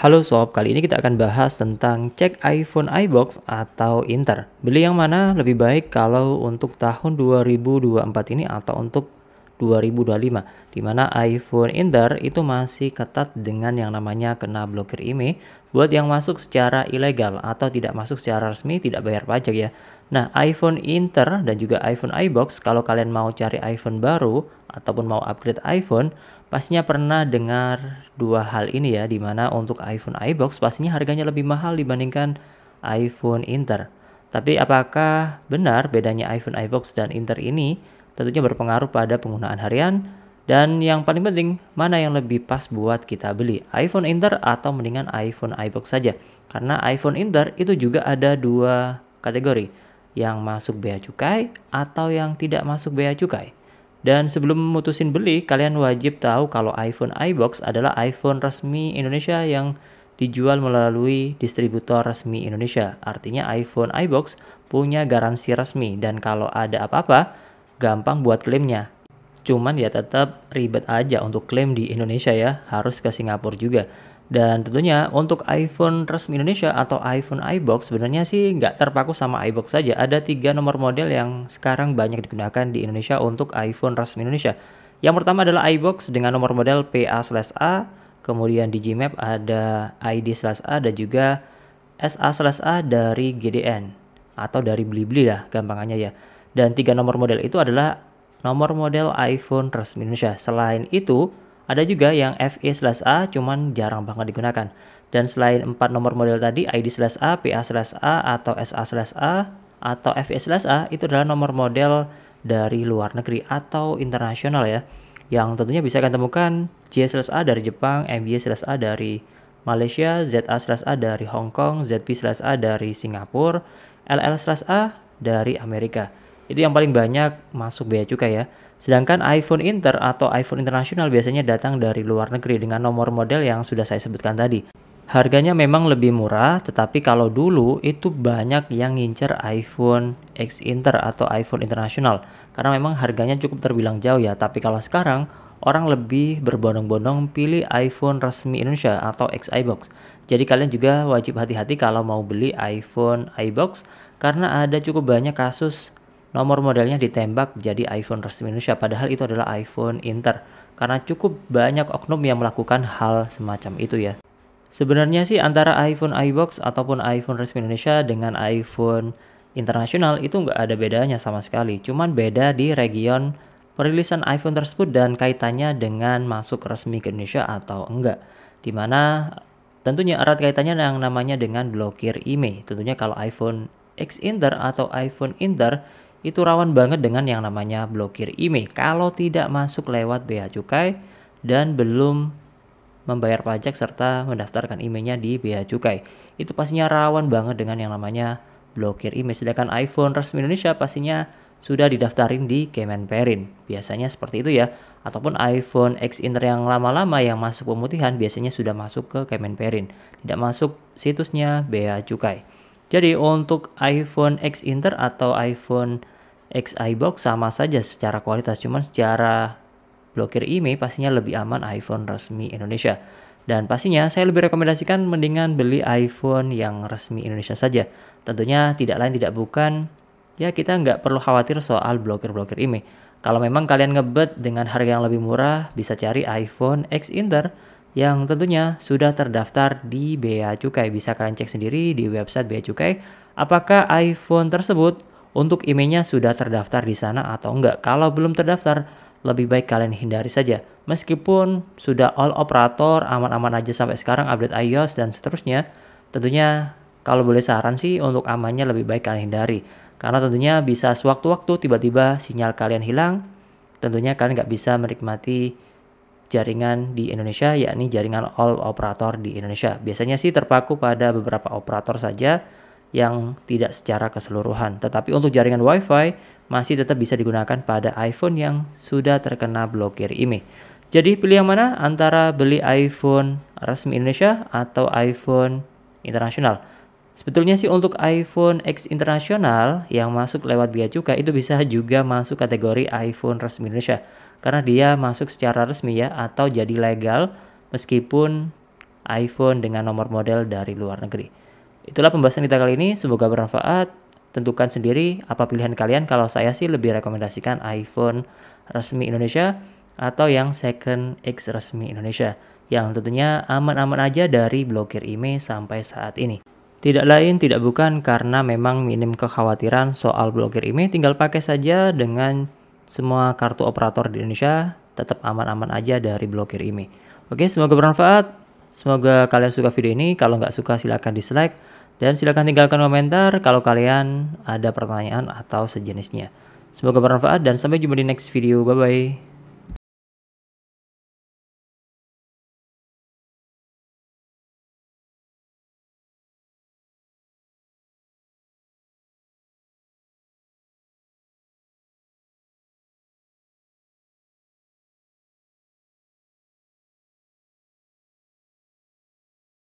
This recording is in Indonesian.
Halo Sob, kali ini kita akan bahas tentang cek iPhone iBox atau Inter. Beli yang mana lebih baik kalau untuk tahun 2024 ini atau untuk 2025 di mana iPhone Inter itu masih ketat dengan yang namanya kena blokir IMEI buat yang masuk secara ilegal atau tidak masuk secara resmi tidak bayar pajak ya. Nah, iPhone Inter dan juga iPhone iBox kalau kalian mau cari iPhone baru ataupun mau upgrade iPhone pastinya pernah dengar dua hal ini ya di mana untuk iPhone iBox pastinya harganya lebih mahal dibandingkan iPhone Inter. Tapi apakah benar bedanya iPhone iBox dan Inter ini? tentunya berpengaruh pada penggunaan harian. Dan yang paling penting, mana yang lebih pas buat kita beli, iPhone Inter atau mendingan iPhone iBox saja. Karena iPhone Inter itu juga ada dua kategori, yang masuk bea cukai atau yang tidak masuk bea cukai. Dan sebelum mutusin beli, kalian wajib tahu kalau iPhone iBox adalah iPhone resmi Indonesia yang dijual melalui distributor resmi Indonesia. Artinya iPhone iBox punya garansi resmi dan kalau ada apa-apa, gampang buat klaimnya. Cuman ya tetap ribet aja untuk klaim di Indonesia ya, harus ke Singapura juga. Dan tentunya untuk iPhone resmi Indonesia atau iPhone iBox sebenarnya sih nggak terpaku sama iBox saja. Ada tiga nomor model yang sekarang banyak digunakan di Indonesia untuk iPhone resmi Indonesia. Yang pertama adalah iBox dengan nomor model PA/A, kemudian di Gmap ada ID/A dan juga SA/A dari GDN atau dari Blibli lah, gampangannya ya. Dan tiga nomor model itu adalah nomor model iPhone resmi Indonesia. Selain itu, ada juga yang FE/A cuman jarang banget digunakan. Dan selain empat nomor model tadi, ID/A, PA/A, atau SA/A, atau FE/A, itu adalah nomor model dari luar negeri atau internasional ya. Yang tentunya bisa kalian temukan J/A dari Jepang, MBA/A dari Malaysia, ZA/A dari Hong Kong, ZP/A dari Singapura, LL/A dari Amerika itu yang paling banyak masuk bea cukai ya. Sedangkan iPhone Inter atau iPhone internasional biasanya datang dari luar negeri dengan nomor model yang sudah saya sebutkan tadi. Harganya memang lebih murah, tetapi kalau dulu itu banyak yang ngincer iPhone X Inter atau iPhone internasional karena memang harganya cukup terbilang jauh ya. Tapi kalau sekarang orang lebih berbondong-bondong pilih iPhone resmi Indonesia atau X iBox. Jadi kalian juga wajib hati-hati kalau mau beli iPhone iBox karena ada cukup banyak kasus Nomor modelnya ditembak jadi iPhone resmi Indonesia, padahal itu adalah iPhone Inter. Karena cukup banyak oknum yang melakukan hal semacam itu ya. Sebenarnya sih antara iPhone iBox ataupun iPhone resmi Indonesia dengan iPhone internasional itu nggak ada bedanya sama sekali. Cuman beda di region perilisan iPhone tersebut dan kaitannya dengan masuk resmi ke Indonesia atau enggak. Dimana tentunya erat kaitannya yang namanya dengan blokir IMEI. E. Tentunya kalau iPhone X Inter atau iPhone Inter itu rawan banget dengan yang namanya blokir IMEI e. kalau tidak masuk lewat bea cukai dan belum membayar pajak serta mendaftarkan IMEI-nya di bea cukai. Itu pastinya rawan banget dengan yang namanya blokir IMEI. E. Sedangkan iPhone resmi Indonesia pastinya sudah didaftarin di Kemenperin. Biasanya seperti itu ya. Ataupun iPhone X Inter yang lama-lama yang masuk pemutihan biasanya sudah masuk ke Kemenperin. Tidak masuk situsnya bea cukai. Jadi untuk iPhone X Inter atau iPhone X iBox sama saja secara kualitas, cuman secara blokir IMEI pastinya lebih aman iPhone resmi Indonesia. Dan pastinya saya lebih rekomendasikan mendingan beli iPhone yang resmi Indonesia saja. Tentunya tidak lain tidak bukan, ya kita nggak perlu khawatir soal blokir-blokir IMEI. Kalau memang kalian ngebet dengan harga yang lebih murah, bisa cari iPhone X Inter yang tentunya sudah terdaftar di Bea Cukai. Bisa kalian cek sendiri di website Bea Cukai apakah iPhone tersebut untuk imei sudah terdaftar di sana atau enggak. Kalau belum terdaftar, lebih baik kalian hindari saja. Meskipun sudah all operator, aman-aman aja sampai sekarang update iOS dan seterusnya, tentunya kalau boleh saran sih untuk amannya lebih baik kalian hindari. Karena tentunya bisa sewaktu-waktu tiba-tiba sinyal kalian hilang, tentunya kalian nggak bisa menikmati jaringan di Indonesia, yakni jaringan all operator di Indonesia. Biasanya sih terpaku pada beberapa operator saja yang tidak secara keseluruhan. Tetapi untuk jaringan WiFi masih tetap bisa digunakan pada iPhone yang sudah terkena blokir IMEI. Jadi pilih yang mana antara beli iPhone resmi Indonesia atau iPhone internasional? Sebetulnya sih untuk iPhone X internasional yang masuk lewat biaya cukai itu bisa juga masuk kategori iPhone resmi Indonesia karena dia masuk secara resmi ya atau jadi legal meskipun iPhone dengan nomor model dari luar negeri. Itulah pembahasan kita kali ini, semoga bermanfaat. Tentukan sendiri apa pilihan kalian. Kalau saya sih lebih rekomendasikan iPhone resmi Indonesia atau yang second X resmi Indonesia yang tentunya aman-aman aja dari blokir IMEI sampai saat ini. Tidak lain tidak bukan karena memang minim kekhawatiran soal blokir ini tinggal pakai saja dengan semua kartu operator di Indonesia tetap aman-aman aja dari blokir ini. Oke semoga bermanfaat. Semoga kalian suka video ini. Kalau nggak suka silahkan dislike. Dan silahkan tinggalkan komentar kalau kalian ada pertanyaan atau sejenisnya. Semoga bermanfaat dan sampai jumpa di next video. Bye-bye.